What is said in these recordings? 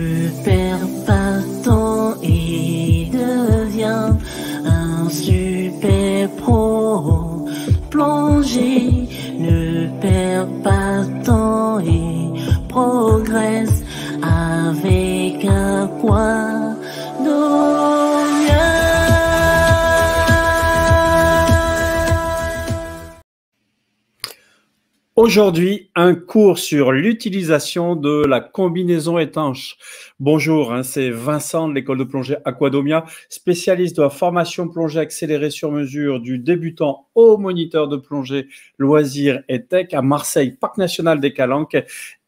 Perfect. Aujourd'hui, un cours sur l'utilisation de la combinaison étanche. Bonjour, hein, c'est Vincent de l'école de plongée Aquadomia, spécialiste de la formation plongée accélérée sur mesure du débutant au moniteur de plongée loisirs et tech à Marseille, Parc national des Calanques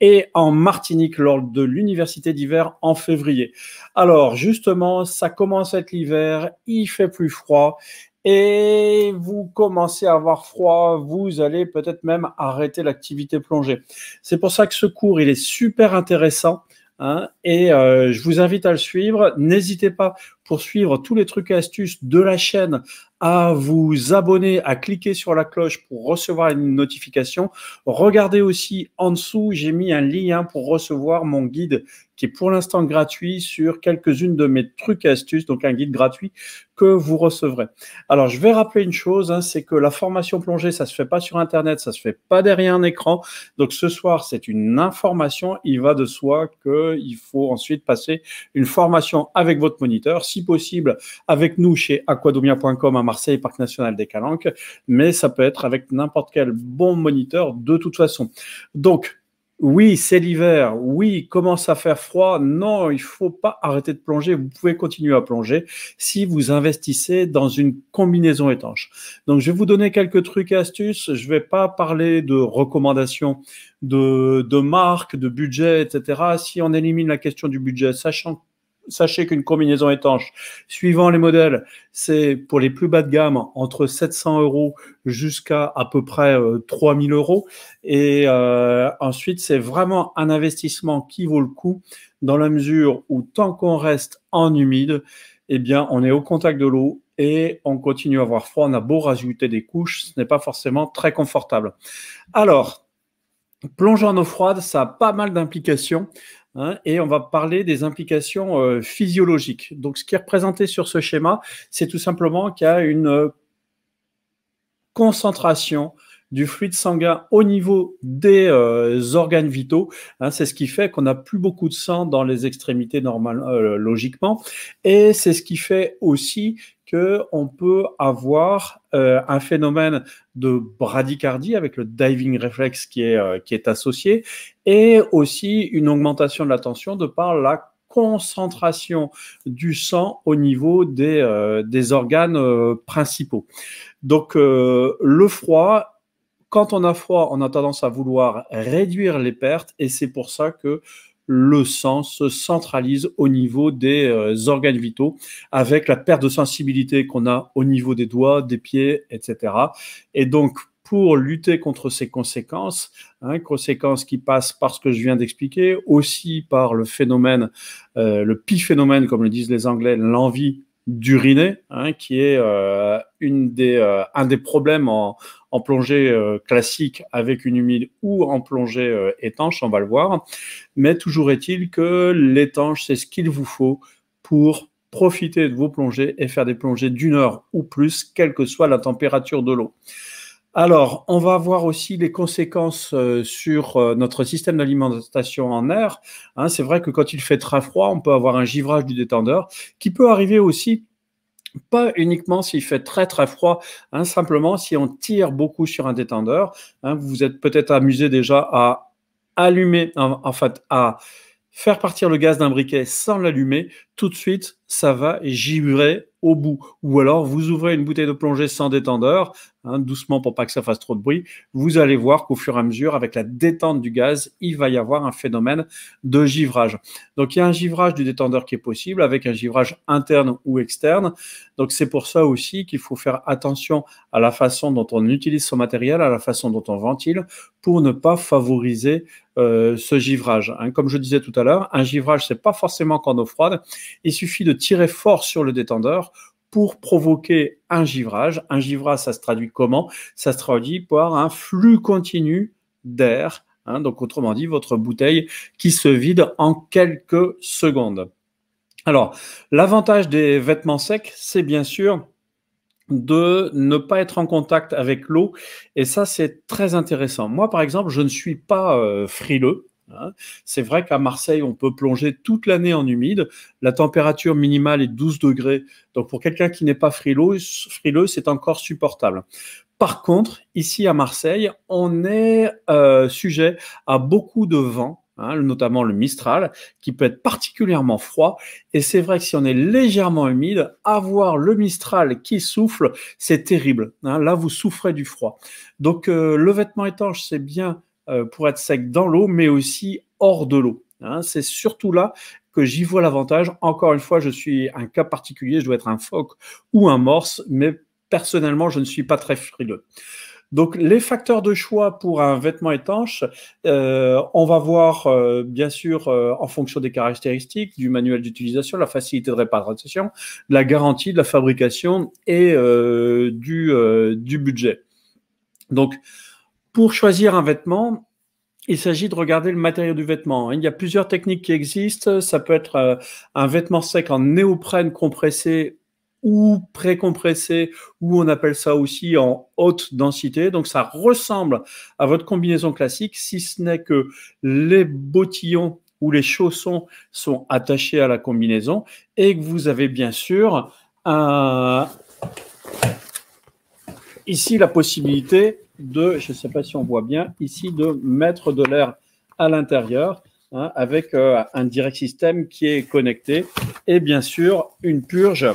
et en Martinique lors de l'université d'hiver en février. Alors justement, ça commence à être l'hiver, il fait plus froid et vous commencez à avoir froid, vous allez peut-être même arrêter l'activité plongée. C'est pour ça que ce cours, il est super intéressant. Hein, et euh, je vous invite à le suivre. N'hésitez pas pour suivre tous les trucs et astuces de la chaîne à vous abonner, à cliquer sur la cloche pour recevoir une notification. Regardez aussi en dessous, j'ai mis un lien pour recevoir mon guide qui est pour l'instant gratuit sur quelques-unes de mes trucs et astuces, donc un guide gratuit que vous recevrez. Alors, je vais rappeler une chose, hein, c'est que la formation plongée, ça se fait pas sur Internet, ça se fait pas derrière un écran. Donc, ce soir, c'est une information. Il va de soi qu'il faut ensuite passer une formation avec votre moniteur, si possible avec nous chez aquadomia.com à Marseille, Parc National des Calanques, mais ça peut être avec n'importe quel bon moniteur de toute façon. Donc, oui, c'est l'hiver. Oui, commence à faire froid. Non, il faut pas arrêter de plonger. Vous pouvez continuer à plonger si vous investissez dans une combinaison étanche. Donc, je vais vous donner quelques trucs et astuces. Je vais pas parler de recommandations de, de marques, de budget, etc. Si on élimine la question du budget, sachant Sachez qu'une combinaison étanche, suivant les modèles, c'est pour les plus bas de gamme entre 700 euros jusqu'à à peu près 3000 euh, euros. Et euh, ensuite, c'est vraiment un investissement qui vaut le coup dans la mesure où tant qu'on reste en humide, et eh bien, on est au contact de l'eau et on continue à avoir froid. On a beau rajouter des couches, ce n'est pas forcément très confortable. Alors, plonger en eau froide, ça a pas mal d'implications. Hein, et on va parler des implications euh, physiologiques. Donc, ce qui est représenté sur ce schéma, c'est tout simplement qu'il y a une euh, concentration du fluide sanguin au niveau des euh, organes vitaux. Hein. c'est ce qui fait qu'on n'a plus beaucoup de sang dans les extrémités normal, logiquement. Et c'est ce qui fait aussi on peut avoir euh, un phénomène de bradycardie avec le diving réflexe qui est, euh, qui est associé et aussi une augmentation de la tension de par la concentration du sang au niveau des, euh, organes principaux. Donc le froid, quand on a froid, on a tendance à vouloir réduire les pertes et c'est pour ça que le sang se centralise au niveau des euh, organes vitaux avec la perte de sensibilité qu'on a au niveau des doigts, des pieds, etc. Et donc, pour lutter contre ces conséquences, hein, conséquences qui passent par ce que je viens d'expliquer, aussi par le phénomène, euh, le le phénomène, comme le disent les Anglais, l'envie d'uriner, hein, qui est euh, euh, un des problèmes en, plongée euh, classique avec une humide ou en plongée étanche, on va le voir. Mais toujours est-il que l'étanche, c'est ce qu'il vous faut pour profiter de vos plongées et faire des plongées d'une heure ou plus, quelle que soit la température de l'eau. Alors, on va voir aussi les conséquences euh, sur euh, notre système d'alimentation en air. Hein, c'est vrai que quand il fait très froid, on peut avoir un givrage du détendeur qui peut arriver aussi pas uniquement s'il fait très très froid, hein, simplement si on tire beaucoup sur un détendeur. Hein, vous vous êtes peut-être amusé déjà à allumer, en, fait, à faire partir le gaz d'un briquet sans l'allumer. Tout de suite, ça va givrer au bout. Ou alors, vous ouvrez une bouteille de plongée sans détendeur, Hein, doucement pour pas que ça fasse trop de bruit, vous allez voir qu'au fur et à mesure, avec la détente du gaz, il va y avoir un phénomène de givrage. Donc il y a un givrage du détendeur qui est possible avec un givrage interne ou externe. Donc c'est pour ça aussi qu'il faut faire attention à la façon dont on utilise son matériel, à la façon dont on ventile, pour ne pas favoriser euh, ce givrage. Hein. comme je disais tout à l'heure, un givrage, c'est pas forcément qu'en eau froide. Il suffit de tirer fort sur le détendeur pour provoquer un givrage. Un givrage, ça se traduit comment Ça se traduit par un flux continu d'air. Hein, donc, autrement dit, votre bouteille qui se vide en quelques secondes. Alors, l'avantage des vêtements secs, c'est bien sûr de ne pas être en contact avec l'eau. Et ça, c'est très intéressant. Moi, par exemple, je ne suis pas euh, frileux. Hein. C'est vrai qu'à Marseille, on peut plonger toute l'année en humide. La température minimale est 12 degrés. Donc pour quelqu'un qui n'est pas frileux, frileux c'est encore supportable. Par contre, ici à Marseille, on est euh, sujet à beaucoup de vent hein, notamment le Mistral, qui peut être particulièrement froid. Et c'est vrai que si on est légèrement humide, avoir le Mistral qui souffle, c'est terrible. Hein. là, vous souffrez du froid. Donc, euh, le vêtement étanche, c'est bien euh, pour être sec dans l'eau, mais aussi hors de l'eau. Hein. c'est surtout là que j'y vois l'avantage. Encore une fois, je suis un cas particulier, je dois être un phoque ou un morse, mais personnellement, je ne suis pas très frileux. Donc les facteurs de choix pour un vêtement étanche, euh, on va voir euh, bien sûr en fonction des caractéristiques du manuel d'utilisation, la facilité de réparation, la garantie de la fabrication et du, du budget. Donc pour choisir un vêtement, il s'agit de regarder le matériau du vêtement. Hein. Il y a plusieurs techniques qui existent. Ça peut être euh, un vêtement sec en néoprène compressé ou pré-compressé ou on appelle ça aussi en haute densité. Donc ça ressemble à votre combinaison classique, si ce n'est que les bottillons ou les chaussons sont attachés à la combinaison et que vous avez bien sûr un, ici la possibilité de, je ne sais pas si on voit bien, ici de mettre de l'air à l'intérieur hein, avec euh, un direct système qui est connecté et bien sûr une purge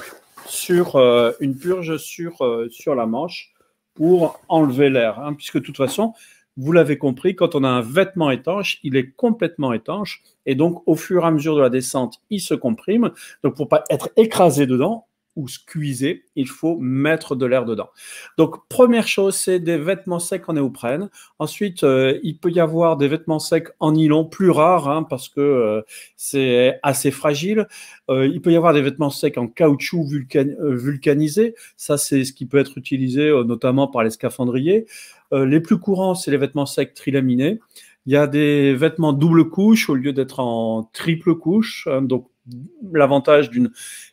sur, euh, une purge sur, euh, sur la manche pour enlever l'air, hein, puisque de toute façon, vous l'avez compris, quand on a un vêtement étanche, il est complètement étanche et donc au fur et à mesure de la descente, il se comprime. Donc pour pas être écrasé dedans, ou squeezer, il faut mettre de l'air dedans. Donc, première chose, c'est des vêtements secs en néoprène. Ensuite, euh, il peut y avoir des vêtements secs en nylon, plus rares, hein, parce que euh, c'est assez fragile. Euh, il peut y avoir des vêtements secs en caoutchouc vulcanisé. Ça, c'est ce qui peut être utilisé notamment par les scaphandriers. les plus courants, c'est les vêtements secs trilaminés. Il y a des vêtements double couche au lieu d'être en triple couche, hein, donc l'avantage d'une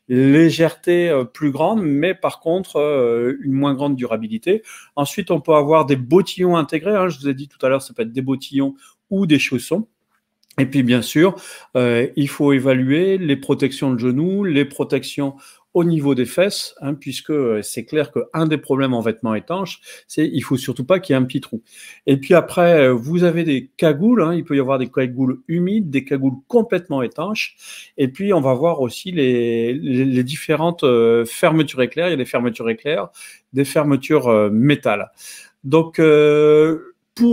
légèreté euh, plus grande, mais par contre euh, une moins grande durabilité. Ensuite, on peut avoir des bottillons intégrés. Hein. je vous ai dit tout à l'heure, ça peut être des bottillons ou des chaussons. Et puis bien sûr, euh, il faut évaluer les protections de genoux, les protections au niveau des fesses, hein, puisque euh, c'est clair qu'un des problèmes en vêtements étanches, c'est il faut surtout pas qu'il y ait un petit trou. Et puis après, euh, vous avez des cagoules, hein, il peut y avoir des cagoules humides, des cagoules complètement étanches, et puis on va voir aussi les, différentes euh, fermetures éclairs, il y a des fermetures éclairs, des fermetures métal. Donc, pour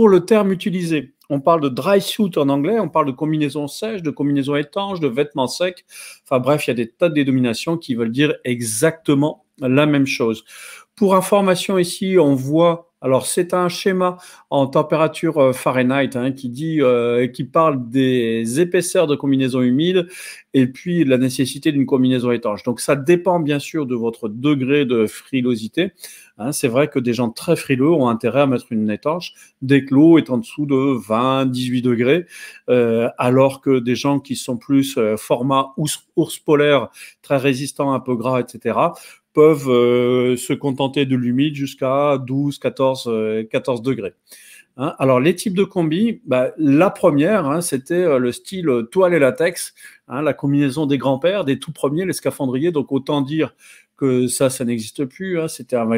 le terme utilisé, on parle de dry suit en anglais, on parle de combinaison sèche, de combinaison étanche, de vêtements secs. Enfin bref, il y a des tas de dénominations qui veulent dire exactement la même chose. Pour information ici, on voit alors c'est un schéma en température euh, Fahrenheit hein, qui dit, euh, qui parle des épaisseurs de combinaisons humides et puis la nécessité d'une combinaison étanche. Donc ça dépend bien sûr de votre degré de frilosité. Hein. c'est vrai que des gens très frileux ont intérêt à mettre une étanche dès que l'eau est en dessous de 20, 18 degrés, euh, alors que des gens qui sont plus format ours, polaire, très résistants, un peu gras, etc., peuvent euh, se contenter de l'humide jusqu'à 12, 14, 14 degrés. Hein. Alors les types de combi, bah, la première, hein, c'était euh, le style euh, toile et latex, hein, la combinaison des grands-pères, des tout premiers, les scaphandriers. Donc autant dire que ça, ça n'existe plus. C'était un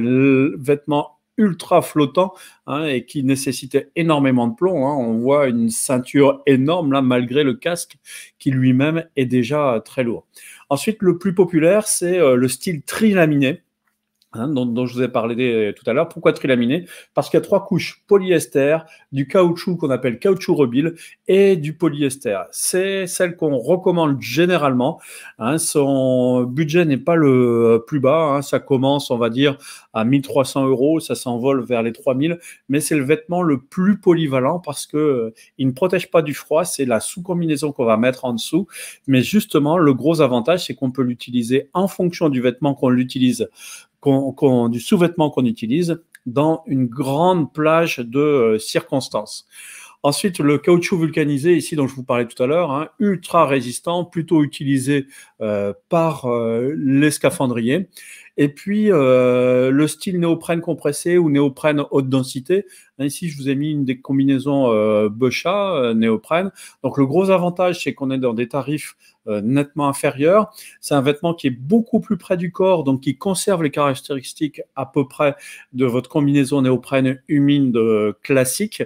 vêtement ultra flottant hein, et qui nécessitait énormément de plomb. Hein. On voit une ceinture énorme là, malgré le casque qui lui-même est déjà très lourd. Ensuite, le plus populaire, c'est euh, le style trilaminé. Hein, dont, je vous ai parlé euh, tout à l'heure. Pourquoi trilaminé Parce qu'il y a trois couches polyester, du caoutchouc qu'on appelle caoutchouc rebile et du polyester. C'est celle qu'on recommande généralement. Hein. son budget n'est pas le euh, plus bas. Hein. ça commence, on va dire, à 1300 euros. Ça s'envole vers les 3000. Mais c'est le vêtement le plus polyvalent parce que euh, il ne protège pas du froid. C'est la sous-combinaison qu'on va mettre en dessous. Mais justement, le gros avantage, c'est qu'on peut l'utiliser en fonction du vêtement qu'on l'utilise du sous-vêtement qu'on utilise dans une grande plage de euh, circonstances. Ensuite, le caoutchouc vulcanisé, ici dont je vous parlais tout à l'heure, hein, ultra résistant, plutôt utilisé euh, par euh, les scaphandriers. Et puis, euh, le style néoprène compressé ou néoprène haute densité. Ici, je vous ai mis une des combinaisons euh, Becha, euh, néoprène. Donc, le gros avantage, c'est qu'on est dans des tarifs euh, nettement inférieurs. C'est un vêtement qui est beaucoup plus près du corps, donc qui conserve les caractéristiques à peu près de votre combinaison néoprène humide classique.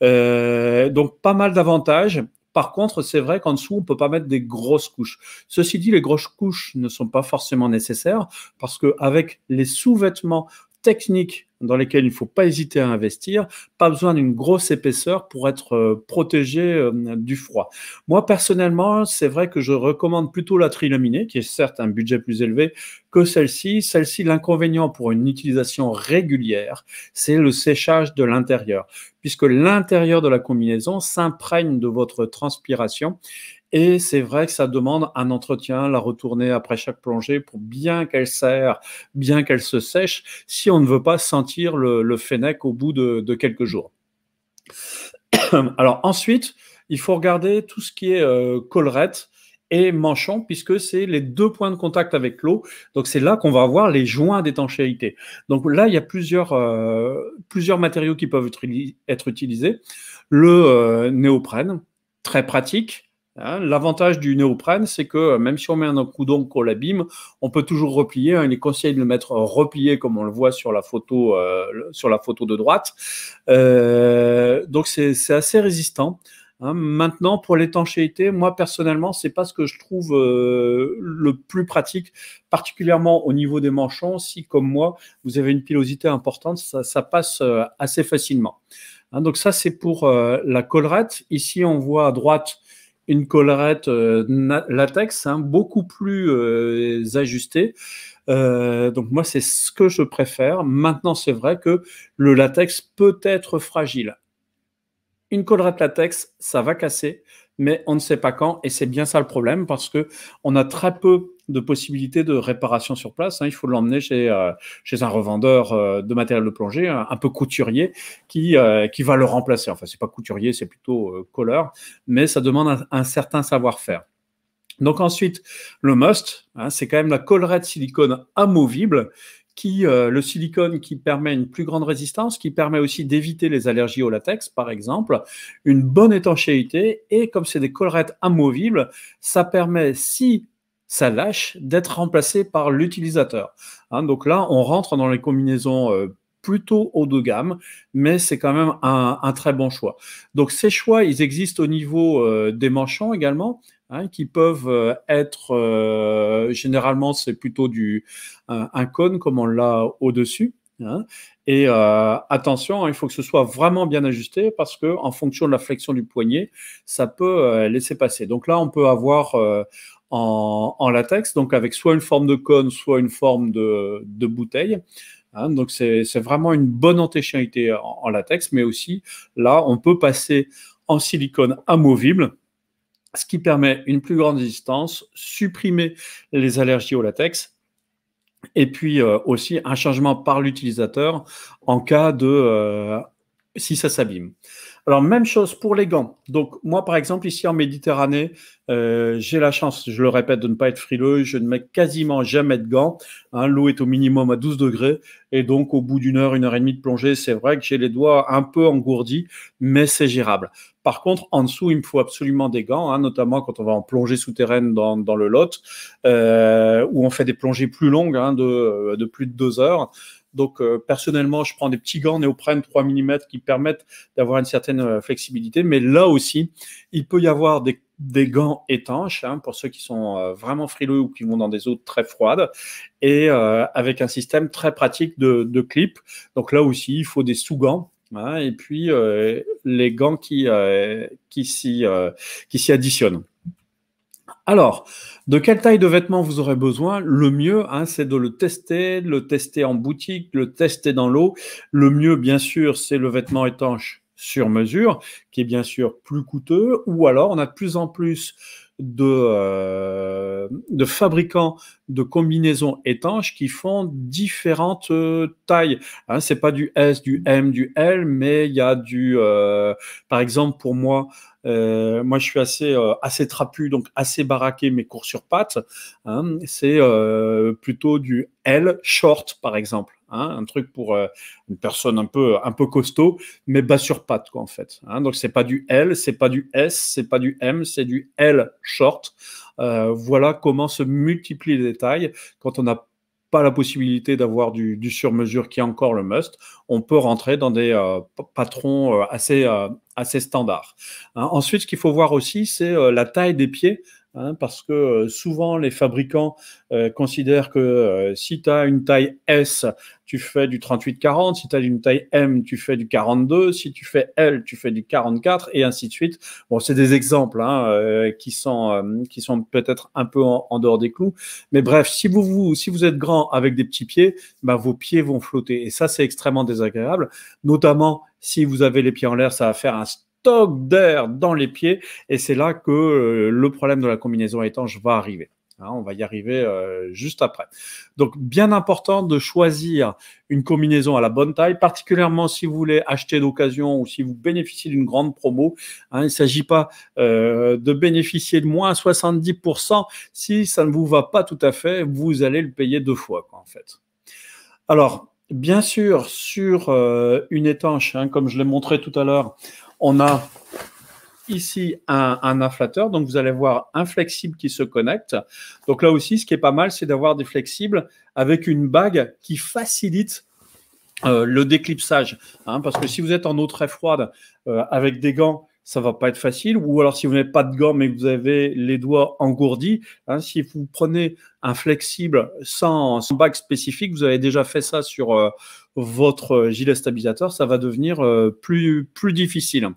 donc, pas mal d'avantages. Par contre, c'est vrai qu'en dessous, on peut pas mettre des grosses couches. Ceci dit, les grosses couches ne sont pas forcément nécessaires parce que avec les sous-vêtements techniques dans lesquelles il ne faut pas hésiter à investir, pas besoin d'une grosse épaisseur pour être euh, protégé euh, du froid. Moi, personnellement, c'est vrai que je recommande plutôt la trilaminée, qui est certes un budget plus élevé que celle-ci. Celle-ci, l'inconvénient pour une utilisation régulière, c'est le séchage de l'intérieur, puisque l'intérieur de la combinaison s'imprègne de votre transpiration et c'est vrai que ça demande un entretien, la retourner après chaque plongée pour bien qu'elle serre, bien qu'elle se sèche, si on ne veut pas sentir le, le au bout de, quelques jours. Alors ensuite, il faut regarder tout ce qui est euh, collerette et manchon, puisque c'est les deux points de contact avec l'eau. Donc c'est là qu'on va avoir les joints d'étanchéité. Donc là, il y a plusieurs, euh, plusieurs matériaux qui peuvent être utilisés. Le euh, néoprène, très pratique, Hein, l'avantage du néoprène, c'est que euh, même si on met un coudon qu'on l'abîme, on peut toujours replier. Hein. il est conseillé de le mettre replié, comme on le voit sur la photo, euh, sur la photo de droite. Euh, donc c'est assez résistant. Hein. Maintenant, pour l'étanchéité, moi personnellement, c'est pas ce que je trouve le plus pratique, particulièrement au niveau des manchons. Si, comme moi, vous avez une pilosité importante, ça, ça passe assez facilement. donc ça, c'est pour la collerette. Ici, on voit à droite une collerette euh, latex hein, beaucoup plus euh, ajustée. Euh, donc moi, c'est ce que je préfère. Maintenant, c'est vrai que le latex peut être fragile. Une collerette latex, ça va casser mais on ne sait pas quand, et c'est bien ça le problème, parce que on a très peu de possibilités de réparation sur place. Hein. Il faut l'emmener chez, euh, chez un revendeur euh, de matériel de plongée, un, peu couturier, qui, euh, qui va le remplacer. Enfin, c'est pas couturier, c'est plutôt colleur, mais ça demande un, certain savoir-faire. Donc ensuite, le must, hein, c'est quand même la collerette silicone amovible euh, le silicone qui permet une plus grande résistance, qui permet aussi d'éviter les allergies au latex, par exemple, une bonne étanchéité, et comme c'est des collerettes amovibles, ça permet, si ça lâche, d'être remplacé par l'utilisateur. Hein, donc là, on rentre dans les combinaisons euh, plutôt haut de gamme, mais c'est quand même un, très bon choix. Donc ces choix, ils existent au niveau euh, des manchons également, hein, qui peuvent euh, être, euh, généralement, c'est plutôt du, un, cône comme on l'a au-dessus. Hein, et euh, attention, hein, il faut que ce soit vraiment bien ajusté parce que en fonction de la flexion du poignet, ça peut euh, laisser passer. Donc là, on peut avoir en, en, latex, donc avec soit une forme de cône, soit une forme de, de bouteille. Hein. donc c'est vraiment une bonne antéchianité en, latex, mais aussi là, on peut passer en silicone amovible ce qui permet une plus grande résistance, supprimer les allergies au latex et puis euh, aussi un changement par l'utilisateur en cas de euh, si ça s'abîme. Alors, même chose pour les gants. Donc, moi, par exemple, ici en Méditerranée, euh, j'ai la chance, je le répète, de ne pas être frileux. Je ne mets quasiment jamais de gants. Hein. L'eau est au minimum à 12 degrés. Et donc, au bout d'une heure, une heure et demie de plongée, c'est vrai que j'ai les doigts un peu engourdis, mais c'est gérable. Par contre, en dessous, il me faut absolument des gants, hein, notamment quand on va en plongée souterraine dans, le Lot, euh, où on fait des plongées plus longues, hein, de plus de deux heures. Donc euh, personnellement, je prends des petits gants néoprène 3 mm qui permettent d'avoir une certaine euh, flexibilité. Mais là aussi, il peut y avoir des gants étanches hein, pour ceux qui sont euh, vraiment frileux ou qui vont dans des eaux très froides et avec un système très pratique de, de clip. Donc là aussi, il faut des sous-gants. Hein, et puis les gants qui, qui s'y additionnent. Alors, de quelle taille de vêtements vous aurez besoin Le mieux, hein, c'est de le tester, de le tester en boutique, de le tester dans l'eau. Le mieux, bien sûr, c'est le vêtement étanche sur mesure, qui est bien sûr plus coûteux, ou alors on a de plus en plus euh, de, fabricants de combinaisons étanches qui font différentes euh, tailles. Hein, c'est pas du S, du M, du L, mais il y a du, euh, par exemple pour moi, moi, je suis assez, assez trapu, donc assez baraqué, mais court sur pattes. Hein, c'est plutôt du L short, par exemple. Hein, un truc pour euh, une personne un peu, un peu costaud, mais bas sur patte quoi, en fait. Hein. Donc, c'est pas du L, c'est pas du S, c'est pas du M, c'est du L short. Euh, voilà comment se multiplient les tailles. quand on n'a pas la possibilité d'avoir du, sur-mesure qui est encore le must, on peut rentrer dans des euh, patrons assez, assez standards. Hein. ensuite, ce qu'il faut voir aussi, c'est la taille des pieds Hein, parce que euh, souvent les fabricants euh, considèrent que euh, si tu as une taille S, tu fais du 38-40, si tu as une taille M, tu fais du 42, si tu fais L, tu fais du 44, et ainsi de suite. Bon, c'est des exemples hein, qui sont, qui sont peut-être un peu en, en, dehors des clous, mais bref, si vous, vous, si vous êtes grand avec des petits pieds, bah, vos pieds vont flotter, et ça c'est extrêmement désagréable, notamment si vous avez les pieds en l'air, ça va faire un toc d'air dans les pieds. Et c'est là que euh, le problème de la combinaison étanche va arriver. Hein, on va y arriver euh, juste après. Donc, bien important de choisir une combinaison à la bonne taille, particulièrement si vous voulez acheter d'occasion ou si vous bénéficiez d'une grande promo. Hein, il ne s'agit pas euh, de bénéficier de moins 70%. Si ça ne vous va pas tout à fait, vous allez le payer deux fois, en fait. Alors, bien sûr, sur une étanche, hein, comme je l'ai montré tout à l'heure, on a ici un, inflateur. Donc, vous allez voir un flexible qui se connecte. Donc là aussi, ce qui est pas mal, c'est d'avoir des flexibles avec une bague qui facilite euh, le déclipsage. Hein. parce que si vous êtes en eau très froide euh, avec des gants ça va pas être facile. Ou alors, si vous n'avez pas de gomme mais que vous avez les doigts engourdis, hein, si vous prenez un flexible sans, sans spécifique, vous avez déjà fait ça sur euh, votre gilet stabilisateur, ça va devenir euh, plus, plus difficile.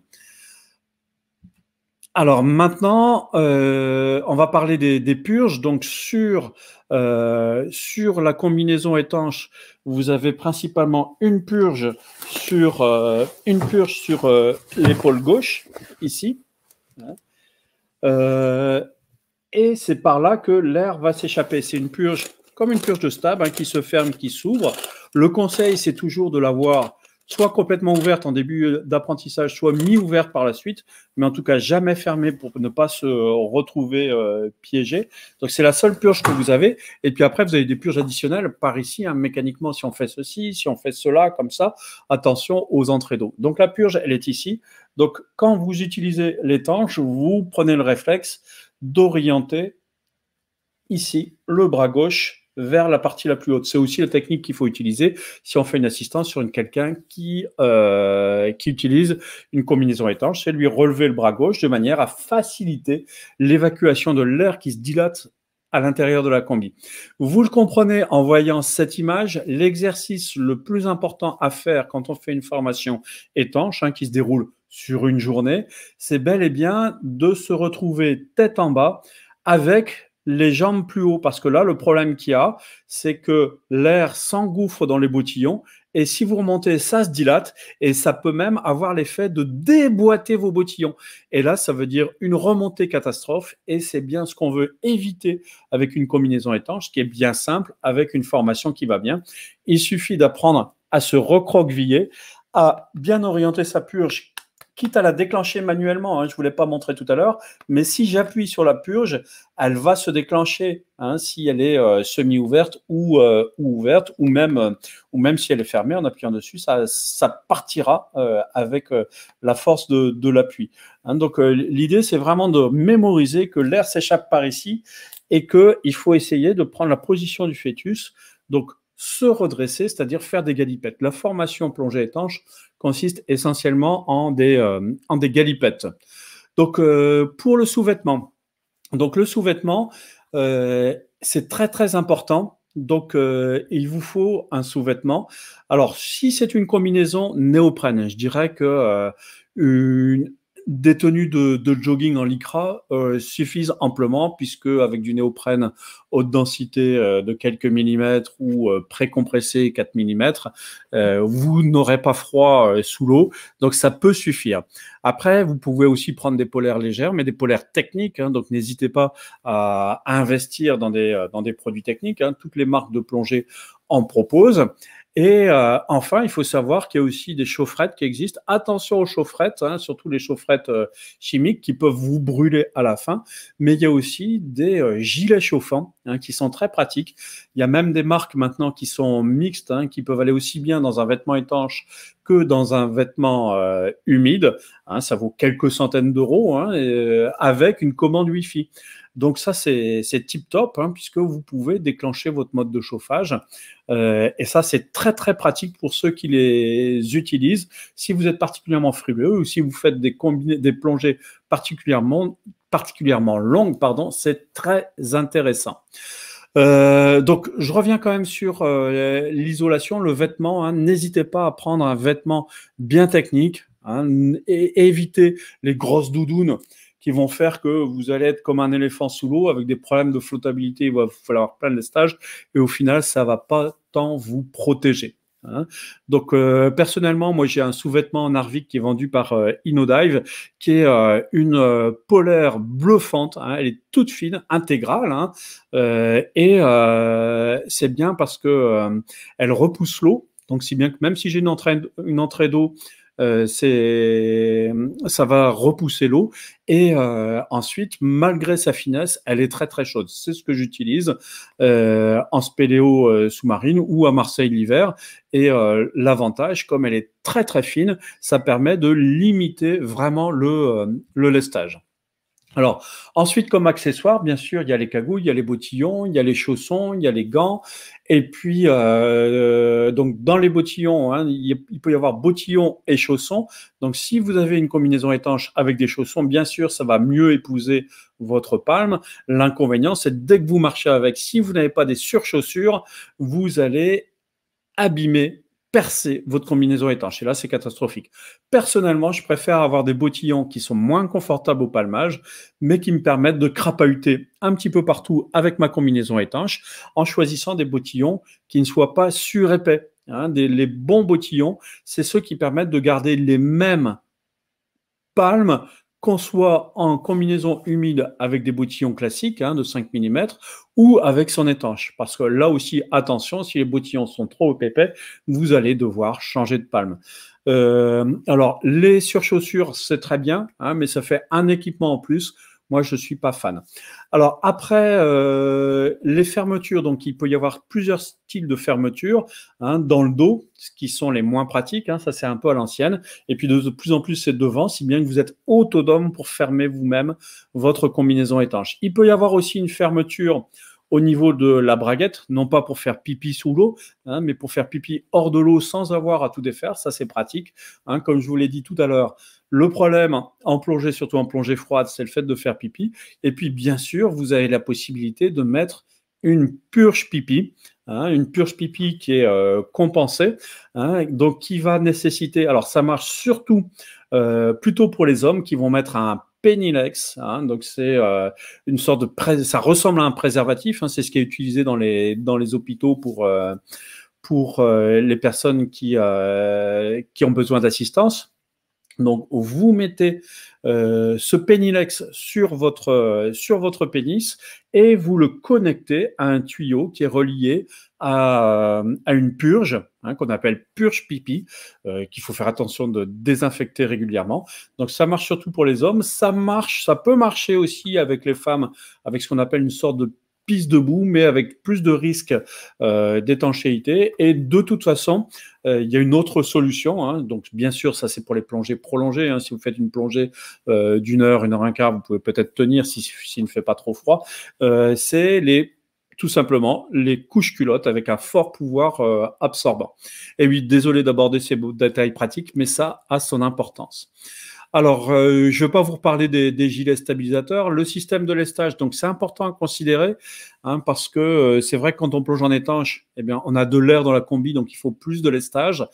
Alors maintenant, euh, on va parler des, purges. Donc euh, sur, la combinaison étanche, vous avez principalement une purge sur, euh, une purge sur l'épaule gauche, ici. et c'est par là que l'air va s'échapper. C'est une purge comme une purge de stab hein, qui se ferme, qui s'ouvre. Le conseil, c'est toujours de l'avoir soit complètement ouverte en début euh, d'apprentissage, soit mi-ouverte par la suite, mais en tout cas jamais fermée pour ne pas se retrouver euh, piégée. piégé. Donc c'est la seule purge que vous avez. Et puis après, vous avez des purges additionnelles par ici, hein, mécaniquement, si on fait ceci, si on fait cela, comme ça, attention aux entrées d'eau. Donc la purge, elle est ici. Donc quand vous utilisez l'étanche, vous prenez le réflexe d'orienter ici le bras gauche vers la partie la plus haute. C'est aussi la technique qu'il faut utiliser si on fait une assistance sur une quelqu'un qui, euh, qui utilise une combinaison étanche, c'est lui relever le bras gauche de manière à faciliter l'évacuation de l'air qui se dilate à l'intérieur de la combi. Vous le comprenez en voyant cette image, l'exercice le plus important à faire quand on fait une formation étanche hein, qui se déroule sur une journée, c'est bel et bien de se retrouver tête en bas avec les jambes plus haut, parce que là, le problème qu'il y a, c'est que l'air s'engouffre dans les boutillons, et si vous remontez, ça se dilate, et ça peut même avoir l'effet de déboîter vos boutillons. Et là, ça veut dire une remontée catastrophe, et c'est bien ce qu'on veut éviter avec une combinaison étanche, qui est bien simple, avec une formation qui va bien. Il suffit d'apprendre à se recroqueviller, à bien orienter sa purge quitte à la déclencher manuellement. Hein, je ne vous pas montrer tout à l'heure, mais si j'appuie sur la purge, elle va se déclencher hein, si elle est euh, semi-ouverte ou, euh, ou, ouverte, ou même, euh, ou même si elle est fermée, en appuyant dessus, ça, ça partira avec la force de, de l'appui. Hein. donc l'idée, c'est vraiment de mémoriser que l'air s'échappe par ici et qu'il faut essayer de prendre la position du fœtus. Donc, se redresser, c'est-à-dire faire des galipettes. La formation plongée étanche consiste essentiellement en des, euh, en des galipettes. Donc, euh, pour le sous-vêtement, donc le sous-vêtement, euh, c'est très très important. Donc, il vous faut un sous-vêtement. Alors, si c'est une combinaison néoprène, je dirais que une, des tenues de, jogging en lycra euh, suffisent amplement puisque avec du néoprène haute densité euh, de quelques millimètres ou pré euh, précompressé 4 millimètres, vous n'aurez pas froid sous l'eau, donc ça peut suffire. Après, vous pouvez aussi prendre des polaires légères, mais des polaires techniques, hein. donc n'hésitez pas à investir dans des, dans des produits techniques. Hein. toutes les marques de plongée en proposent. Et euh, enfin, il faut savoir qu'il y a aussi des chaufferettes qui existent. Attention aux chaufferettes, hein, surtout les chaufferettes euh, chimiques qui peuvent vous brûler à la fin. Mais il y a aussi des euh, gilets chauffants hein, qui sont très pratiques. Il y a même des marques maintenant qui sont mixtes, hein, qui peuvent aller aussi bien dans un vêtement étanche que dans un vêtement humide. Hein, ça vaut quelques centaines d'euros hein, avec une commande Wi-Fi. Donc ça, c'est tip top, hein, puisque vous pouvez déclencher votre mode de chauffage. Euh, et ça, c'est très très pratique pour ceux qui les utilisent. Si vous êtes particulièrement frileux ou si vous faites des, des plongées particulièrement, longues, pardon, c'est très intéressant. Euh, donc, je reviens quand même sur euh, l'isolation, le vêtement. Hein. N'hésitez pas à prendre un vêtement bien technique hein, et évitez les grosses doudounes qui vont faire que vous allez être comme un éléphant sous l'eau avec des problèmes de flottabilité. Il va falloir plein de stages et au final, ça va pas tant vous protéger. Hein. Donc euh, personnellement, moi j'ai un sous-vêtement en Arvik qui est vendu par euh, InnoDive, qui est euh, une euh, polaire bluffante. Hein. elle est toute fine, intégrale, hein. et c'est bien parce que elle repousse l'eau. Donc si bien que même si j'ai une entrée, une entrée d'eau euh, c'est, ça va repousser l'eau. Et euh, ensuite, malgré sa finesse, elle est très très chaude. C'est ce que j'utilise euh, en spéléo sous-marine ou à Marseille l'hiver. Et l'avantage, comme elle est très très fine, ça permet de limiter vraiment le, le lestage. Alors, ensuite, comme accessoire, bien sûr, il y a les cagoules, il y a les bottillons, il y a les chaussons, il y a les gants. Et puis, euh, euh, donc, dans les bottillons, hein, il peut y avoir bottillons et chaussons. Donc, si vous avez une combinaison étanche avec des chaussons, bien sûr, ça va mieux épouser votre palme. L'inconvénient, c'est dès que vous marchez avec, si vous n'avez pas des surchaussures, vous allez abîmer percer votre combinaison étanche. Et là, c'est catastrophique. Personnellement, je préfère avoir des bottillons qui sont moins confortables au palmage, mais qui me permettent de crapahuter un petit peu partout avec ma combinaison étanche, en choisissant des bottillons qui ne soient pas surépais. Hein, les bons bottillons, c'est ceux qui permettent de garder les mêmes palmes qu'on soit en combinaison humide avec des boutillons classiques hein, de 5 mm ou avec son étanche. Parce que là aussi, attention, si les boutillons sont trop épais, vous allez devoir changer de palme. Euh, alors, les surchaussures, c'est très bien, hein, mais ça fait un équipement en plus moi, je ne suis pas fan. Alors après, euh, les fermetures, donc il peut y avoir plusieurs styles de fermetures hein, dans le dos, ce qui sont les moins pratiques, hein, ça c'est un peu à l'ancienne, et puis de plus en plus c'est devant, si bien que vous êtes autonome pour fermer vous-même votre combinaison étanche. Il peut y avoir aussi une fermeture au niveau de la braguette, non pas pour faire pipi sous l'eau, hein, mais pour faire pipi hors de l'eau sans avoir à tout défaire. Ça, c'est pratique. Hein. comme je vous l'ai dit tout à l'heure, le problème en plongée, surtout en plongée froide, c'est le fait de faire pipi. Et puis, bien sûr, vous avez la possibilité de mettre une purge pipi, hein, une purge pipi qui est euh, compensée, donc qui va nécessiter, alors ça marche surtout euh, plutôt pour les hommes qui vont mettre un Penilex. Hein. donc c'est euh, une sorte de ça ressemble à un préservatif. Hein. c'est ce qui est utilisé dans les dans les hôpitaux pour euh, pour euh, les personnes qui qui ont besoin d'assistance. Donc vous mettez ce Penilex sur votre sur votre pénis et vous le connectez à un tuyau qui est relié euh, à, une purge hein, qu'on appelle purge pipi, euh, qu'il faut faire attention de désinfecter régulièrement. Donc ça marche surtout pour les hommes, ça marche, ça peut marcher aussi avec les femmes, avec ce qu'on appelle une sorte de pisse debout, mais avec plus de risque euh, d'étanchéité. Et de toute façon, il y a une autre solution. Hein. Donc, bien sûr, ça c'est pour les plongées prolongées. Hein. Si vous faites une plongée d'une heure, une heure et un quart, vous pouvez peut-être tenir s'il si, ne fait pas trop froid. c'est les tout simplement les couches culottes avec un fort pouvoir euh, absorbant. Et oui, désolé d'aborder ces détails pratiques, mais ça a son importance. Alors, euh, je ne vais pas vous reparler des, gilets stabilisateurs. Le système de lestage, donc c'est important à considérer hein, parce que euh, c'est vrai que quand on plonge en étanche, eh bien, on a de l'air dans la combi, donc il faut plus de lestage.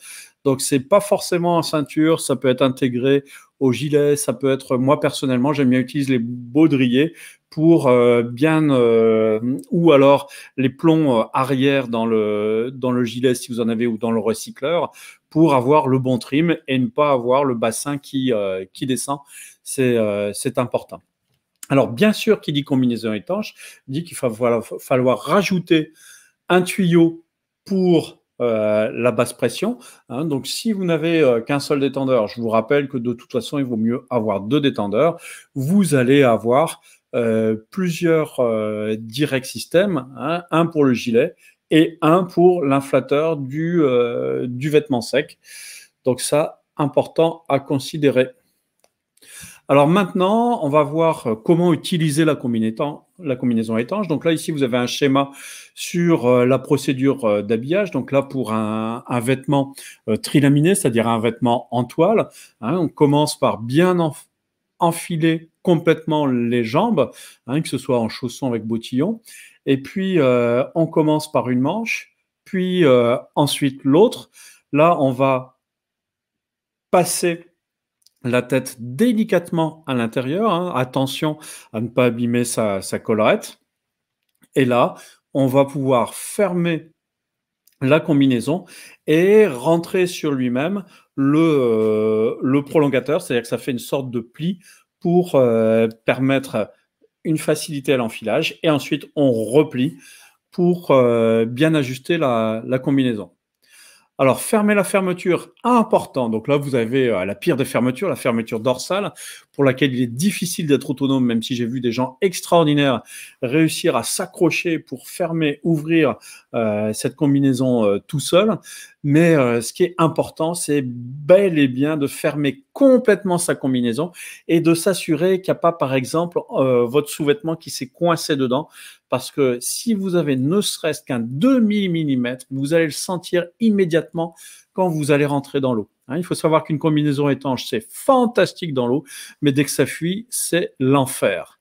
Donc, ce n'est pas forcément en ceinture, ça peut être intégré au gilet, ça peut être, moi personnellement, j'aime bien utiliser les baudriers pour euh, bien euh, ou alors les plombs euh, arrière dans le dans le gilet si vous en avez ou dans le recycleur pour avoir le bon trim et ne pas avoir le bassin qui qui descend c'est c'est important alors bien sûr qui dit combinaison étanche dit qu'il va falloir rajouter un tuyau pour euh, la basse pression. Hein. Donc, si vous n'avez euh, qu'un seul détendeur, je vous rappelle que de toute façon, il vaut mieux avoir deux détendeurs. Vous allez avoir euh, plusieurs direct systèmes hein, un pour le gilet et un pour l'inflateur du, du vêtement sec. Donc ça, important à considérer. Alors maintenant, on va voir euh, comment utiliser la combinaison, étanche. Donc là, ici, vous avez un schéma sur euh, la procédure euh, d'habillage. Donc là, pour un, vêtement trilaminé, c'est-à-dire un vêtement en toile, hein, on commence par bien enfiler complètement les jambes, hein, que ce soit en chaussons avec bottillon. Et puis, on commence par une manche, puis ensuite l'autre. Là, on va passer la tête délicatement à l'intérieur. Hein. Attention à ne pas abîmer sa, collerette. Et là, on va pouvoir fermer la combinaison et rentrer sur lui-même le, euh, le, prolongateur, c'est-à-dire que ça fait une sorte de pli pour euh, permettre une facilité à l'enfilage et ensuite on replie pour euh, bien ajuster la combinaison. Alors, fermer la fermeture, important. Donc là, vous avez euh, la pire des fermetures, la fermeture dorsale, pour laquelle il est difficile d'être autonome, même si j'ai vu des gens extraordinaires réussir à s'accrocher pour fermer, ouvrir euh, cette combinaison euh, tout seul. Mais ce qui est important, c'est bel et bien de fermer complètement sa combinaison et de s'assurer qu'il n'y a pas, par exemple, votre sous-vêtement qui s'est coincé dedans parce que si vous avez ne serait-ce qu'un demi millimètre, vous allez le sentir immédiatement quand vous allez rentrer dans l'eau. Hein. il faut savoir qu'une combinaison étanche, c'est fantastique dans l'eau, mais dès que ça fuit, c'est l'enfer.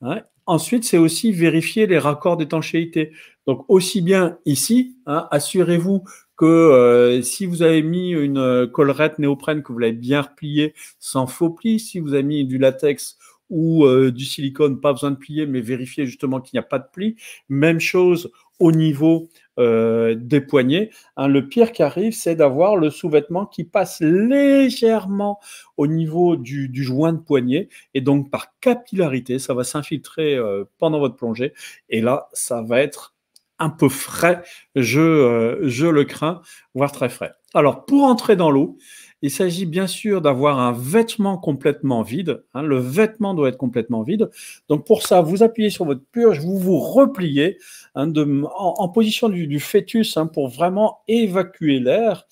Hein. Ensuite, c'est aussi vérifier les raccords d'étanchéité. Donc, aussi bien ici, hein, assurez-vous que euh, si vous avez mis une euh, collerette néoprène, que vous l'avez bien repliée sans faux plis, si vous avez mis du latex ou euh, du silicone, pas besoin de plier, mais vérifier justement qu'il n'y a pas de pli. Même chose au niveau euh, des poignets. Hein, le pire qui arrive, c'est d'avoir le sous-vêtement qui passe légèrement au niveau du, joint de poignet. Et donc, par capillarité, ça va s'infiltrer euh, pendant votre plongée. Et là, ça va être un peu frais, je le crains, voire très frais. Alors, pour entrer dans l'eau, il s'agit bien sûr d'avoir un vêtement complètement vide. Hein, le vêtement doit être complètement vide. Donc pour ça, vous appuyez sur votre purge, vous vous repliez hein, en, position du, fœtus hein, pour vraiment évacuer l'air.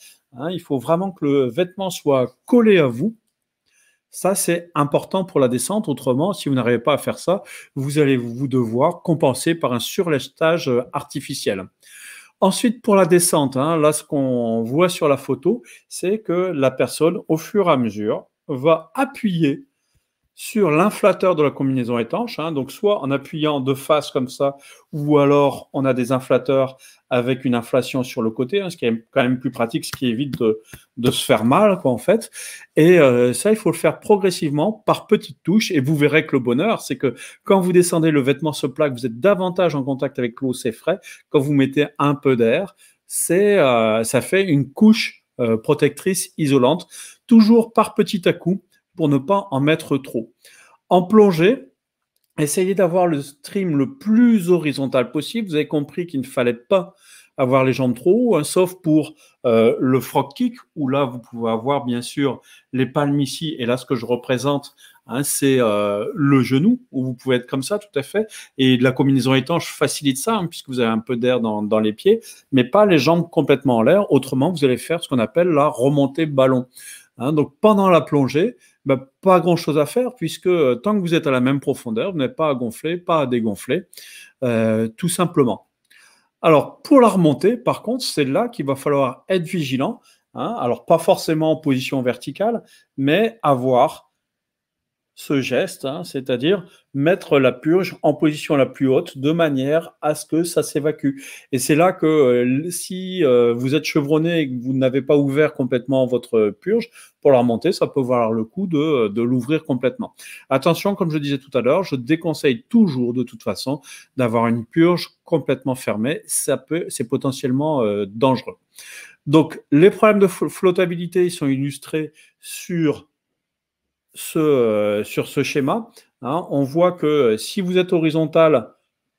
il faut vraiment que le vêtement soit collé à vous. Ça, c'est important pour la descente. Autrement, si vous n'arrivez pas à faire ça, vous allez vous devoir compenser par un surlestage euh, artificiel. Ensuite, pour la descente, hein, là, ce qu'on voit sur la photo, c'est que la personne, au fur et à mesure, va appuyer sur l'inflateur de la combinaison étanche, hein, donc soit en appuyant de face comme ça, ou alors on a des inflateurs avec une inflation sur le côté, hein, ce qui est quand même plus pratique, ce qui évite de, de se faire mal quoi, en fait. Et euh, ça, il faut le faire progressivement par petites touches, et vous verrez que le bonheur, c'est que quand vous descendez, le vêtement se plaque, vous êtes davantage en contact avec l'eau, c'est frais. Quand vous mettez un peu d'air, c'est euh, ça fait une couche euh, protectrice isolante, toujours par petit à coup pour ne pas en mettre trop. En plongée, essayez d'avoir le stream le plus horizontal possible. Vous avez compris qu'il ne fallait pas avoir les jambes trop haut, hein, sauf pour euh, le frog kick, où là, vous pouvez avoir bien sûr les palmes ici. Et là, ce que je représente, hein, c'est euh, le genou, où vous pouvez être comme ça, tout à fait. Et la combinaison étanche facilite ça, hein, puisque vous avez un peu d'air dans, les pieds, mais pas les jambes complètement en l'air. Autrement, vous allez faire ce qu'on appelle la remontée ballon. donc, pendant la plongée, bah, pas grand-chose à faire, puisque euh, tant que vous êtes à la même profondeur, vous n'êtes pas à gonfler, pas à dégonfler, euh, tout simplement. Alors, pour la remontée, par contre, c'est là qu'il va falloir être vigilant. Hein. alors, pas forcément en position verticale, mais avoir ce geste, hein, c'est-à-dire mettre la purge en position la plus haute de manière à ce que ça s'évacue. Et c'est là que euh, si euh, vous êtes chevronné et que vous n'avez pas ouvert complètement votre purge, pour la remonter, ça peut valoir le coup de, de l'ouvrir complètement. Attention, comme je disais tout à l'heure, je déconseille toujours de toute façon d'avoir une purge complètement fermée. Ça peut, c'est potentiellement euh, dangereux. Donc, les problèmes de flottabilité ils sont illustrés sur ce, euh, sur ce schéma, hein, on voit que euh, si vous êtes horizontal,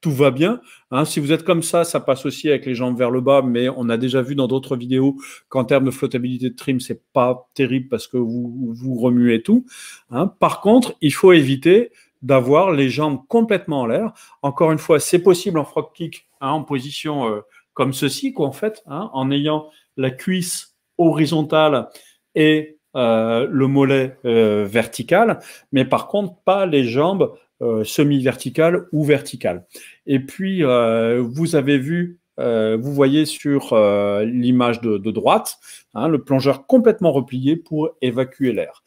tout va bien. Hein. si vous êtes comme ça, ça passe aussi avec les jambes vers le bas, mais on a déjà vu dans d'autres vidéos qu'en termes de flottabilité de trim, c'est pas terrible parce que vous, vous remuez tout. Hein. Par contre, il faut éviter d'avoir les jambes complètement en l'air. Encore une fois, c'est possible en frog kick, en position euh, comme ceci, quoi, en fait, en ayant la cuisse horizontale et euh, le mollet euh, vertical, mais par contre pas les jambes euh, semi-verticales ou verticales. Et puis, vous avez vu, vous voyez sur l'image de, droite, hein, le plongeur complètement replié pour évacuer l'air.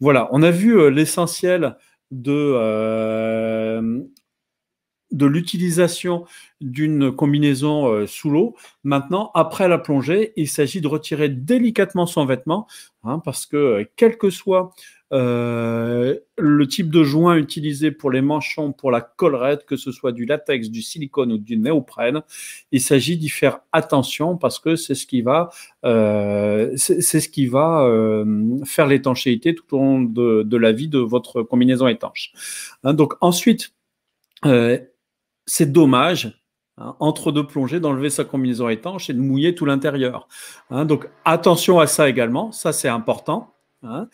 Voilà, on a vu l'essentiel de, de l'utilisation d'une combinaison euh, sous l'eau. Maintenant, après la plongée, il s'agit de retirer délicatement son vêtement, hein, parce que euh, quel que soit euh, le type de joint utilisé pour les manchons, pour la collerette, que ce soit du latex, du silicone ou du néoprène, il s'agit d'y faire attention parce que c'est ce qui va, c'est ce qui va faire l'étanchéité tout au long de, la vie de votre combinaison étanche. Hein. donc ensuite, c'est dommage, hein, entre deux plongées, d'enlever sa combinaison étanche et de mouiller tout l'intérieur. Hein. donc attention à ça également, ça c'est important. Hein.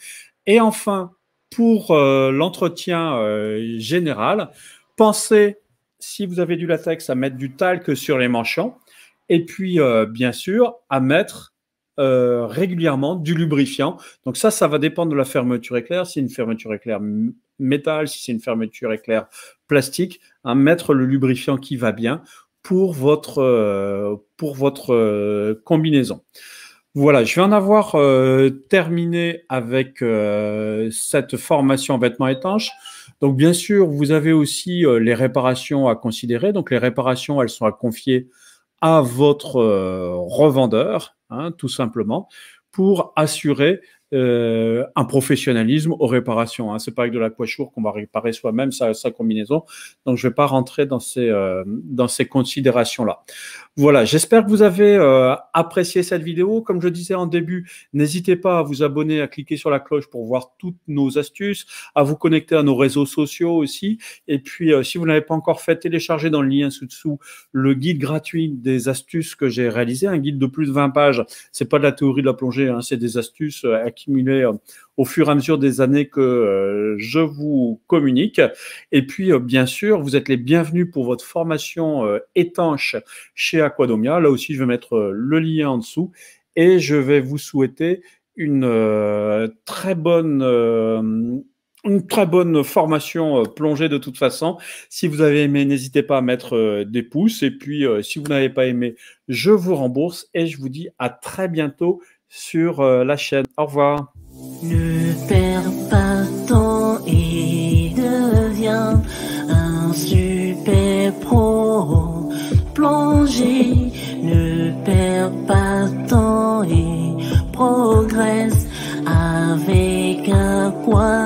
Et enfin, pour euh, l'entretien euh, général, pensez, si vous avez du latex, à mettre du talc sur les manchons. Et puis, euh, bien sûr, à mettre régulièrement du lubrifiant. Donc ça, ça va dépendre de la fermeture éclair. Si une fermeture éclair métal, si c'est une fermeture éclair plastique, mettre le lubrifiant qui va bien pour votre, euh, pour votre euh, combinaison. Voilà, je vais en avoir euh, terminé avec cette formation vêtements étanches. Donc bien sûr, vous avez aussi les réparations à considérer. Donc les réparations, elles sont à confier à votre revendeur, hein, tout simplement, pour assurer euh, un professionnalisme aux réparations. Hein. C'est pas avec de la l'aquachour qu'on va réparer soi-même sa, combinaison. Donc je vais pas rentrer dans ces euh, dans ces considérations là. Voilà, j'espère que vous avez euh, apprécié cette vidéo. Comme je disais en début, n'hésitez pas à vous abonner, à cliquer sur la cloche pour voir toutes nos astuces, à vous connecter à nos réseaux sociaux aussi. Et puis si vous n'avez pas encore fait, téléchargez dans le lien sous-dessous le guide gratuit des astuces que j'ai réalisé, un guide de plus de 20 pages. C'est pas de la théorie de la plongée, hein. c'est des astuces à qui au fur et à mesure des années que euh, je vous communique. Et puis, euh, bien sûr, vous êtes les bienvenus pour votre formation euh, étanche chez Aquadomia. Là aussi, je vais mettre le lien en dessous et je vais vous souhaiter une très bonne une très bonne formation plongée de toute façon. Si vous avez aimé, n'hésitez pas à mettre des pouces. Et puis, si vous n'avez pas aimé, je vous rembourse et je vous dis à très bientôt sur euh, la chaîne. Au revoir. Ne perds pas ton et deviens un super pro plongé. Ne perds pas ton et progresse avec un coin.